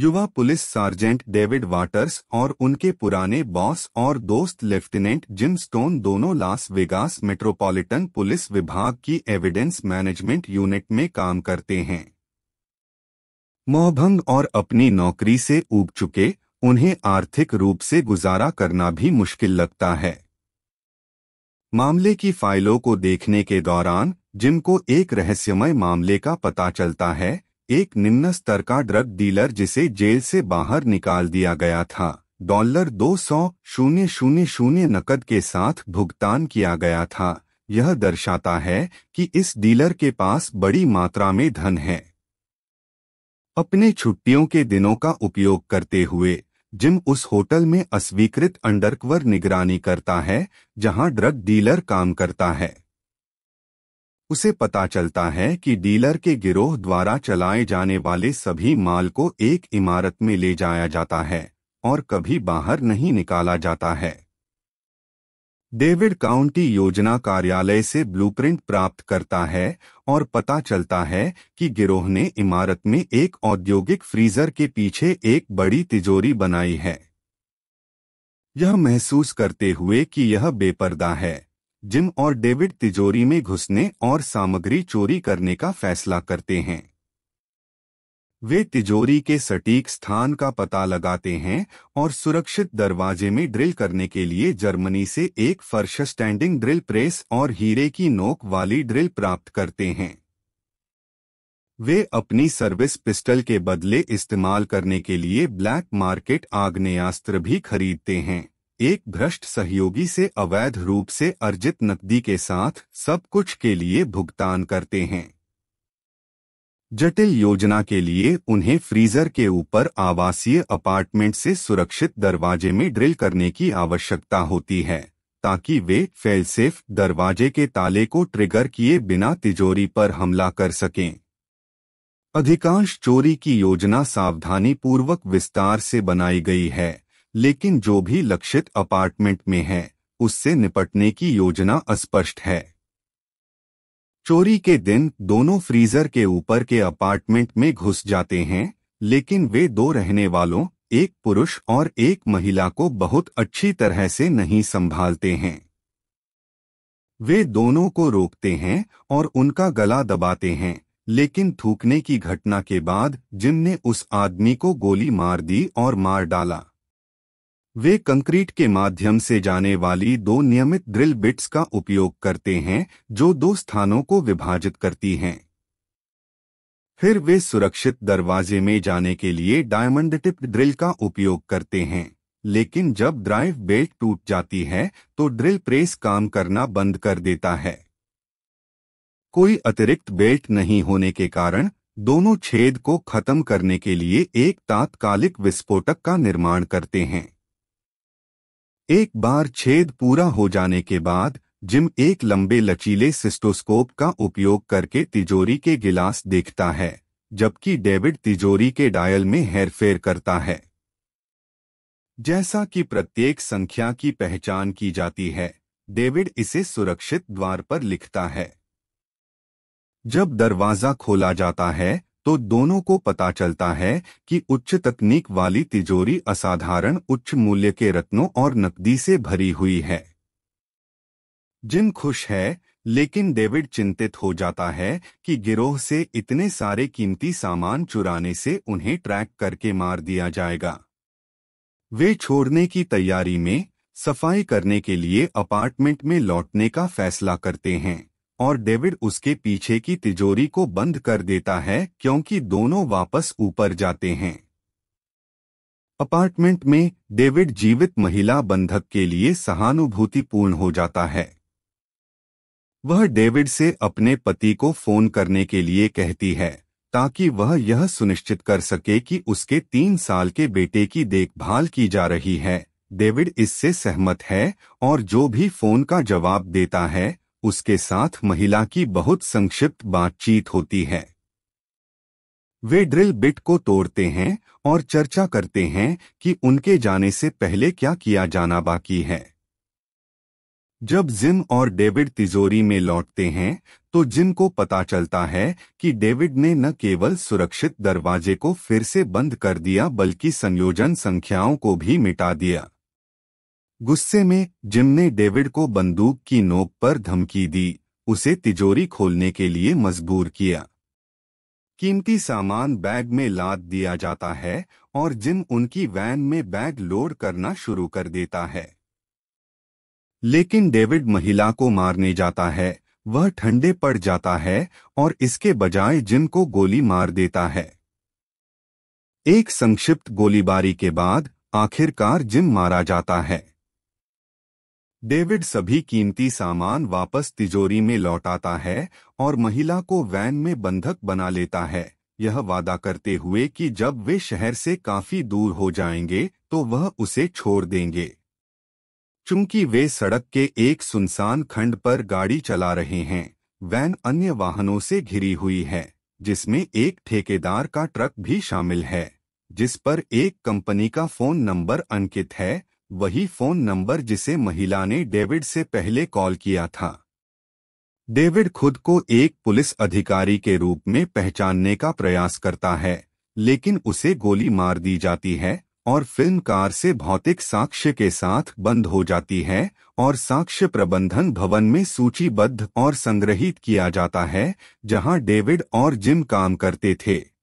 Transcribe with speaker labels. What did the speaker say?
Speaker 1: युवा police sergeant David waters और उनके पुराने बॉस और दोस्त लेफ्टिनेंट जिम स्टोन दोनों लास वेगास मेट्रोपॉलिटन पुलिस विभाग की एविडेंस मैनेजमेंट यूनिट में काम करते हैं मोहभंग और अपनी नौकरी से उग चुके उन्हें आर्थिक रूप से गुजारा करना भी मुश्किल लगता है मामले की फाइलों को देखने के दौरान जिम को एक रहस्यमय मामले का पता चलता है एक निम्न स्तर का ड्रग डीलर जिसे जेल से बाहर निकाल दिया गया था डॉलर दो सौ शून्य शून्य शून्य नकद के साथ भुगतान किया गया था यह दर्शाता है कि इस डीलर के पास बड़ी मात्रा में धन है अपने छुट्टियों के दिनों का उपयोग करते हुए जिम उस होटल में अस्वीकृत अंडरकवर निगरानी करता है जहां ड्रग डीलर काम करता है उसे पता चलता है कि डीलर के गिरोह द्वारा चलाए जाने वाले सभी माल को एक इमारत में ले जाया जाता है और कभी बाहर नहीं निकाला जाता है डेविड काउंटी योजना कार्यालय से ब्लूप्रिंट प्राप्त करता है और पता चलता है कि गिरोह ने इमारत में एक औद्योगिक फ्रीजर के पीछे एक बड़ी तिजोरी बनाई है यह महसूस करते हुए कि यह बेपर्दा है जिम और डेविड तिजोरी में घुसने और सामग्री चोरी करने का फैसला करते हैं वे तिजोरी के सटीक स्थान का पता लगाते हैं और सुरक्षित दरवाजे में ड्रिल करने के लिए जर्मनी से एक फर्श स्टैंडिंग ड्रिल प्रेस और हीरे की नोक वाली ड्रिल प्राप्त करते हैं वे अपनी सर्विस पिस्टल के बदले इस्तेमाल करने के लिए ब्लैक मार्केट आग्नेयास्त्र भी खरीदते हैं एक भ्रष्ट सहयोगी से अवैध रूप से अर्जित नकदी के साथ सब कुछ के लिए भुगतान करते हैं जटिल योजना के लिए उन्हें फ्रीजर के ऊपर आवासीय अपार्टमेंट से सुरक्षित दरवाजे में ड्रिल करने की आवश्यकता होती है ताकि वे फेलसेफ दरवाजे के ताले को ट्रिगर किए बिना तिजोरी पर हमला कर सकें अधिकांश चोरी की योजना सावधानीपूर्वक विस्तार से बनाई गई है लेकिन जो भी लक्षित अपार्टमेंट में है उससे निपटने की योजना अस्पष्ट है चोरी के दिन दोनों फ्रीजर के ऊपर के अपार्टमेंट में घुस जाते हैं लेकिन वे दो रहने वालों एक पुरुष और एक महिला को बहुत अच्छी तरह से नहीं संभालते हैं वे दोनों को रोकते हैं और उनका गला दबाते हैं लेकिन थूकने की घटना के बाद जिम ने उस आदमी को गोली मार दी और मार डाला वे कंक्रीट के माध्यम से जाने वाली दो नियमित ड्रिल बिट्स का उपयोग करते हैं जो दो स्थानों को विभाजित करती हैं फिर वे सुरक्षित दरवाजे में जाने के लिए डायमंड टिप ड्रिल का उपयोग करते हैं लेकिन जब ड्राइव बेल्ट टूट जाती है तो ड्रिल प्रेस काम करना बंद कर देता है कोई अतिरिक्त बेल्ट नहीं होने के कारण दोनों छेद को खत्म करने के लिए एक तात्कालिक विस्फोटक का निर्माण करते हैं एक बार छेद पूरा हो जाने के बाद जिम एक लंबे लचीले सिस्टोस्कोप का उपयोग करके तिजोरी के गिलास देखता है जबकि डेविड तिजोरी के डायल में हेरफेर करता है जैसा कि प्रत्येक संख्या की पहचान की जाती है डेविड इसे सुरक्षित द्वार पर लिखता है जब दरवाजा खोला जाता है तो दोनों को पता चलता है कि उच्च तकनीक वाली तिजोरी असाधारण उच्च मूल्य के रत्नों और नकदी से भरी हुई है जिन खुश है लेकिन डेविड चिंतित हो जाता है कि गिरोह से इतने सारे कीमती सामान चुराने से उन्हें ट्रैक करके मार दिया जाएगा वे छोड़ने की तैयारी में सफाई करने के लिए अपार्टमेंट में लौटने का फैसला करते हैं और डेविड उसके पीछे की तिजोरी को बंद कर देता है क्योंकि दोनों वापस ऊपर जाते हैं अपार्टमेंट में डेविड जीवित महिला बंधक के लिए सहानुभूतिपूर्ण हो जाता है वह डेविड से अपने पति को फोन करने के लिए कहती है ताकि वह यह सुनिश्चित कर सके कि उसके तीन साल के बेटे की देखभाल की जा रही है डेविड इससे सहमत है और जो भी फोन का जवाब देता है उसके साथ महिला की बहुत संक्षिप्त बातचीत होती है वे ड्रिल बिट को तोड़ते हैं और चर्चा करते हैं कि उनके जाने से पहले क्या किया जाना बाकी है जब जिम और डेविड तिजोरी में लौटते हैं तो जिम को पता चलता है कि डेविड ने न केवल सुरक्षित दरवाजे को फिर से बंद कर दिया बल्कि संयोजन संख्याओं को भी मिटा दिया गुस्से में जिम ने डेविड को बंदूक की नोक पर धमकी दी उसे तिजोरी खोलने के लिए मजबूर किया कीमती सामान बैग में लाद दिया जाता है और जिम उनकी वैन में बैग लोड करना शुरू कर देता है लेकिन डेविड महिला को मारने जाता है वह ठंडे पड़ जाता है और इसके बजाय जिम को गोली मार देता है एक संक्षिप्त गोलीबारी के बाद आखिरकार जिम मारा जाता है डेविड सभी कीमती सामान वापस तिजोरी में लौटाता है और महिला को वैन में बंधक बना लेता है यह वादा करते हुए कि जब वे शहर से काफी दूर हो जाएंगे तो वह उसे छोड़ देंगे चूंकि वे सड़क के एक सुनसान खंड पर गाड़ी चला रहे हैं वैन अन्य वाहनों से घिरी हुई है जिसमें एक ठेकेदार का ट्रक भी शामिल है जिस पर एक कंपनी का फोन नंबर अंकित है वही फोन नंबर जिसे महिला ने डेविड से पहले कॉल किया था डेविड खुद को एक पुलिस अधिकारी के रूप में पहचानने का प्रयास करता है लेकिन उसे गोली मार दी जाती है और फिल्म कार से भौतिक साक्ष्य के साथ बंद हो जाती है और साक्ष्य प्रबंधन भवन में सूचीबद्ध और संग्रहित किया जाता है जहां डेविड और जिम काम करते थे